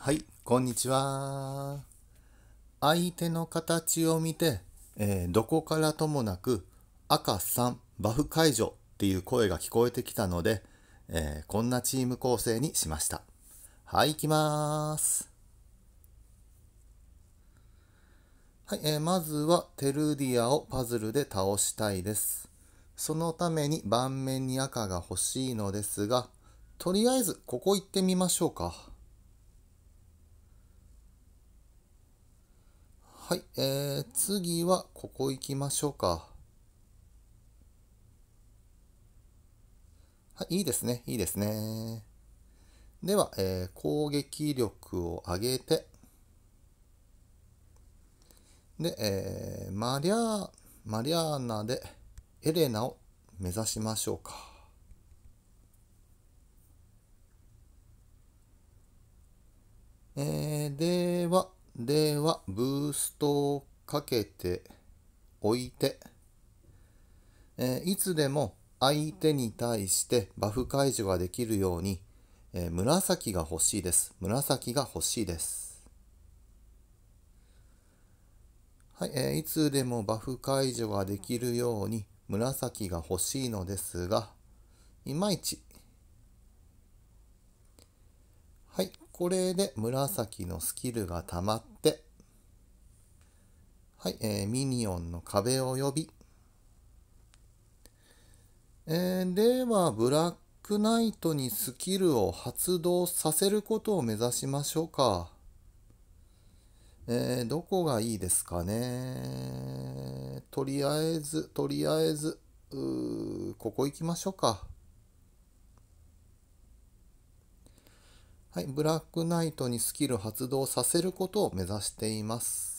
はい、こんにちは。相手の形を見て、えー、どこからともなく赤3バフ解除っていう声が聞こえてきたので、えー、こんなチーム構成にしました。はい、いきまーす。はい、えー、まずはテルディアをパズルで倒したいです。そのために盤面に赤が欲しいのですが、とりあえずここ行ってみましょうか。はい、えー、次はここ行きましょうか。はい、いいですね、いいですね。では、えー、攻撃力を上げて、で、えー、マリマリアーナでエレナを目指しましょうか。えー、で、では、ブーストをかけておいて、えいつでも相手に対してバフ解除ができるように、え紫が欲しいです。紫が欲しいです。はい、えいつでもバフ解除ができるように紫が欲しいのですが、いまいち。はい、これで紫のスキルが溜まってはい、えー、ミニオンの壁を呼び。えー、では、ブラックナイトにスキルを発動させることを目指しましょうか。えー、どこがいいですかね。とりあえず、とりあえず、うここ行きましょうか。はい、ブラックナイトにスキル発動させることを目指しています。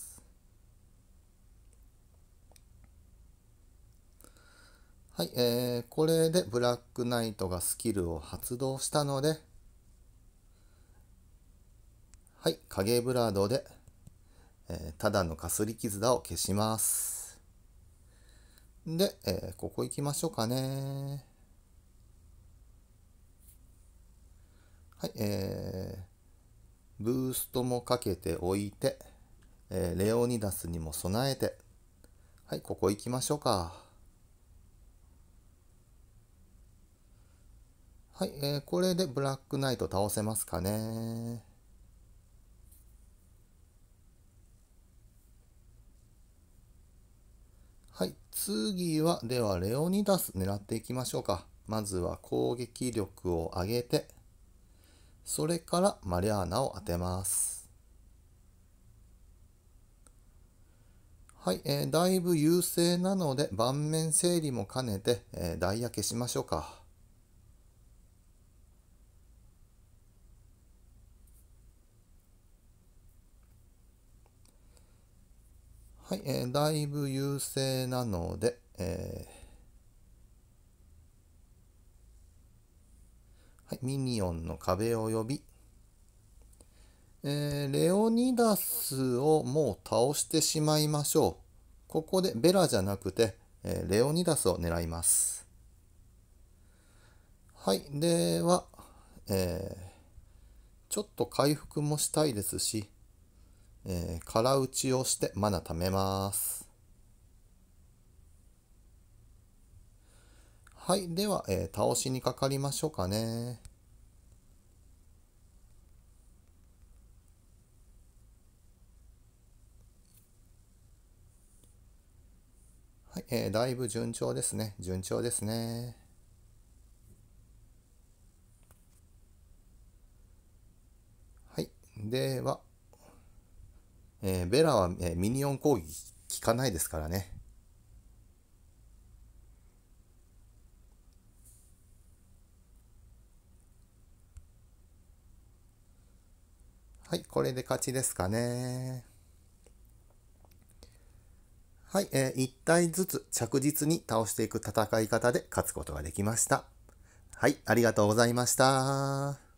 はい、えー、これでブラックナイトがスキルを発動したので、はい、影ブラードで、えー、ただのかすり傷だを消します。で、えー、ここ行きましょうかね。はい、えー、ブーストもかけておいて、えー、レオニダスにも備えて、はい、ここ行きましょうか。はい、えー、これでブラックナイト倒せますかね。はい、次は、では、レオニダス狙っていきましょうか。まずは攻撃力を上げて、それからマリアーナを当てます。はい、えー、だいぶ優勢なので、盤面整理も兼ねて、えー、ダイヤ消しましょうか。はい、えー、だいぶ優勢なので、えー、はい、ミニオンの壁を呼び、えー、レオニダスをもう倒してしまいましょう。ここでベラじゃなくて、えー、レオニダスを狙います。はい、では、えー、ちょっと回復もしたいですし、えー、空打ちをしてマナ貯めます。はい、では、えー、倒しにかかりましょうかね。はい、えー、だいぶ順調ですね。順調ですね。はい、では、えー、ベラは、えー、ミニオン攻撃効かないですからね。はい、これで勝ちですかね。はい、えー、1体ずつ着実に倒していく戦い方で勝つことができました。はい、ありがとうございました。